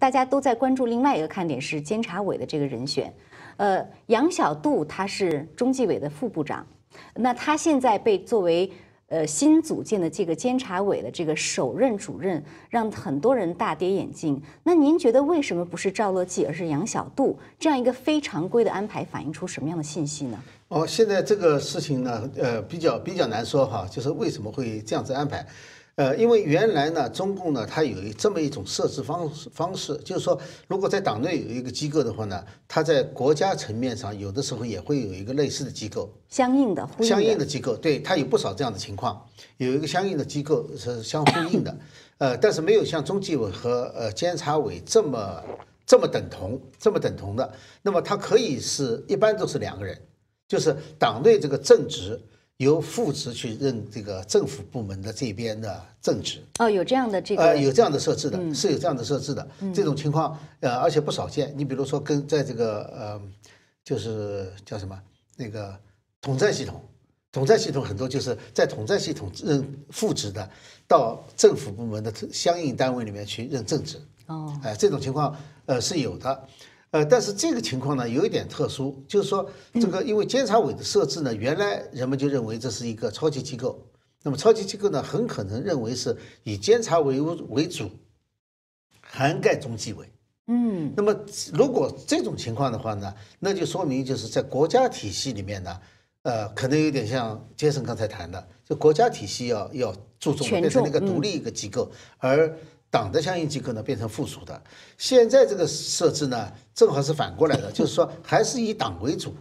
大家都在关注另外一个看点是监察委的这个人选，呃，杨小杜他是中纪委的副部长，那他现在被作为呃新组建的这个监察委的这个首任主任，让很多人大跌眼镜。那您觉得为什么不是赵乐际，而是杨小杜这样一个非常规的安排，反映出什么样的信息呢？哦，现在这个事情呢，呃，比较比较难说哈，就是为什么会这样子安排？呃，因为原来呢，中共呢，它有这么一种设置方式方式，就是说，如果在党内有一个机构的话呢，它在国家层面上有的时候也会有一个类似的机构，相应的，相应的机构，对，它有不少这样的情况，有一个相应的机构是相呼应的，呃，但是没有像中纪委和呃监察委这么这么等同，这么等同的，那么它可以是一般都是两个人，就是党内这个正职。由副职去任这个政府部门的这边的正职哦，有这样的这个，有这样的设置的，是有这样的设置的。这种情况，呃，而且不少见。你比如说，跟在这个呃，就是叫什么那个统战系统，统战系统很多就是在统战系统任副职的，到政府部门的相应单位里面去任正职哦。哎，这种情况呃是有的。呃，但是这个情况呢，有一点特殊，就是说这个，因为监察委的设置呢，原来人们就认为这是一个超级机构。那么超级机构呢，很可能认为是以监察为为为主，涵盖中纪委。嗯。那么如果这种情况的话呢，那就说明就是在国家体系里面呢，呃，可能有点像杰森刚才谈的，就国家体系要要注重变成一个独立一个机构，而。党的相应机构呢变成附属的，现在这个设置呢正好是反过来的，就是说还是以党为主，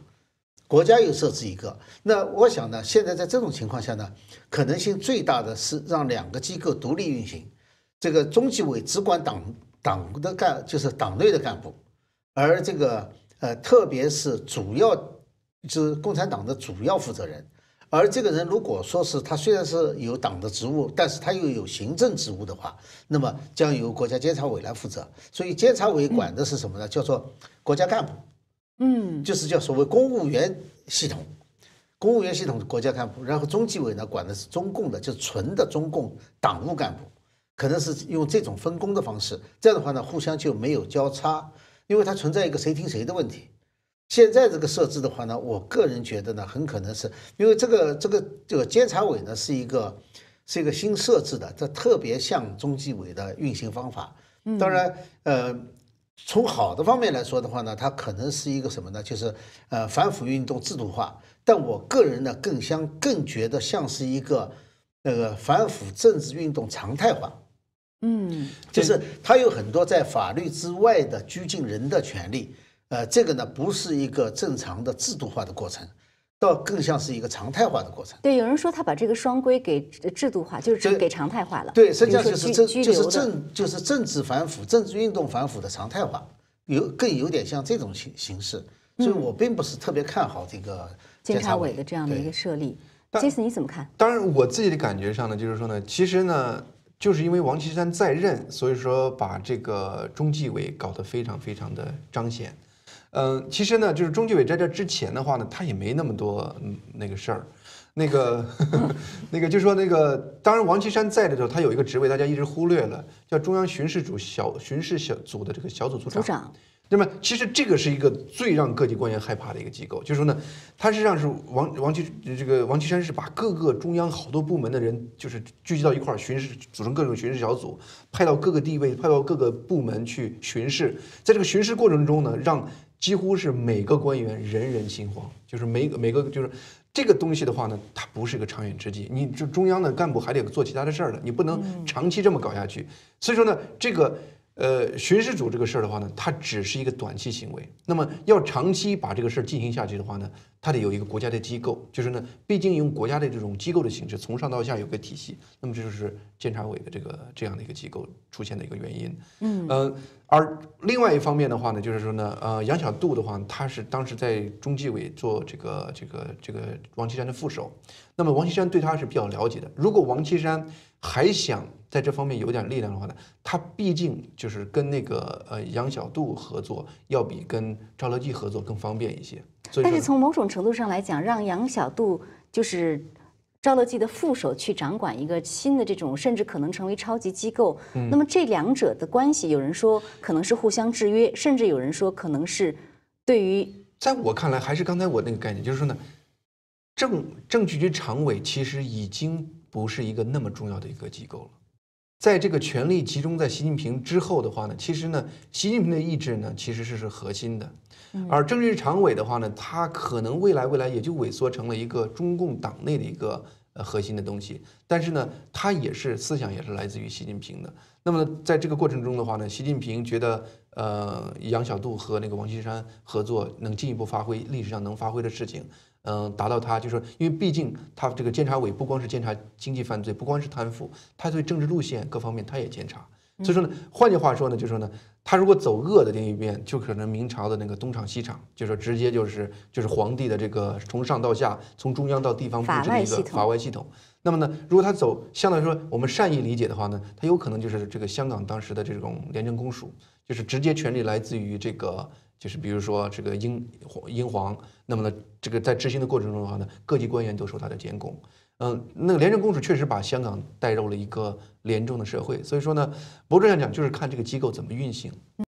国家又设置一个。那我想呢，现在在这种情况下呢，可能性最大的是让两个机构独立运行，这个中纪委只管党党的干就是党内的干部，而这个呃特别是主要就是共产党的主要负责人。而这个人如果说是他虽然是有党的职务，但是他又有行政职务的话，那么将由国家监察委来负责。所以监察委管的是什么呢？叫做国家干部，嗯，就是叫所谓公务员系统，公务员系统的国家干部。然后中纪委呢管的是中共的，就纯的中共党务干部，可能是用这种分工的方式。这样的话呢，互相就没有交叉，因为它存在一个谁听谁的问题。现在这个设置的话呢，我个人觉得呢，很可能是，因为这个这个这个监察委呢是一个是一个新设置的，这特别像中纪委的运行方法。当然，呃，从好的方面来说的话呢，它可能是一个什么呢？就是呃反腐运动制度化。但我个人呢，更相更觉得像是一个那个反腐政治运动常态化。嗯，就是它有很多在法律之外的拘禁人的权利。呃，这个呢，不是一个正常的制度化的过程，倒更像是一个常态化的过程。对，有人说他把这个双规给制度化，就是给常态化了。对，实际上就是政就是政就是政治反腐、政治运动反腐的常态化，有更有点像这种形形式。所以我并不是特别看好这个监察委的这样的一个设立。杰森，你怎么看？当然，我自己的感觉上呢，就是说呢，其实呢，就是因为王岐山在任，所以说把这个中纪委搞得非常非常的彰显。嗯，其实呢，就是中纪委在这之前的话呢，他也没那么多那个事儿，那个，那个就是说，那个当然王岐山在的时候，他有一个职位，大家一直忽略了，叫中央巡视组小巡视小组的这个小组组长。那么其实这个是一个最让各级官员害怕的一个机构，就是说呢，他际上是王王岐这个王岐山是把各个中央好多部门的人就是聚集到一块儿巡视，组成各种巡视小组，派到各个地位，派到各个部门去巡视，在这个巡视过程中呢，让几乎是每个官员人人心慌，就是每每个就是这个东西的话呢，它不是一个长远之计，你这中央的干部还得做其他的事儿呢，你不能长期这么搞下去，所以说呢，这个。呃，巡视组这个事儿的话呢，它只是一个短期行为。那么要长期把这个事儿进行下去的话呢，它得有一个国家的机构，就是呢，毕竟用国家的这种机构的形式，从上到下有个体系。那么这就是监察委的这个这样的一个机构出现的一个原因。嗯，呃，而另外一方面的话呢，就是说呢，呃，杨小杜的话，他是当时在中纪委做这个这个这个王岐山的副手，那么王岐山对他是比较了解的。如果王岐山，还想在这方面有点力量的话呢，他毕竟就是跟那个呃杨小度合作，要比跟赵乐际合作更方便一些。但是从某种程度上来讲，让杨小度就是赵乐际的副手去掌管一个新的这种，甚至可能成为超级机构。那么这两者的关系，有人说可能是互相制约，甚至有人说可能是对于，在我看来，还是刚才我那个概念，就是说呢，政政局局常委其实已经。不是一个那么重要的一个机构了，在这个权力集中在习近平之后的话呢，其实呢，习近平的意志呢，其实是是核心的，而政治常委的话呢，他可能未来未来也就萎缩成了一个中共党内的一个呃核心的东西，但是呢，他也是思想也是来自于习近平的。那么在这个过程中的话呢，习近平觉得呃，杨小渡和那个王岐山合作能进一步发挥历史上能发挥的事情。嗯，达到他就是说，因为毕竟他这个监察委不光是监察经济犯罪，不光是贪腐，他对政治路线各方面他也监察。所以说呢，换句话说呢，就是说呢，他如果走恶的另一边，就可能明朝的那个东厂西厂，就是说直接就是就是皇帝的这个从上到下，从中央到地方布置的一个法外系统。那么呢，如果他走，相对来说我们善意理解的话呢，他有可能就是这个香港当时的这种廉政公署，就是直接权力来自于这个。就是比如说这个英英皇，那么呢，这个在执行的过程中的话呢，各级官员都受他的监控。嗯，那个廉政公署确实把香港带入了一个廉政的社会。所以说呢，本质上讲就是看这个机构怎么运行。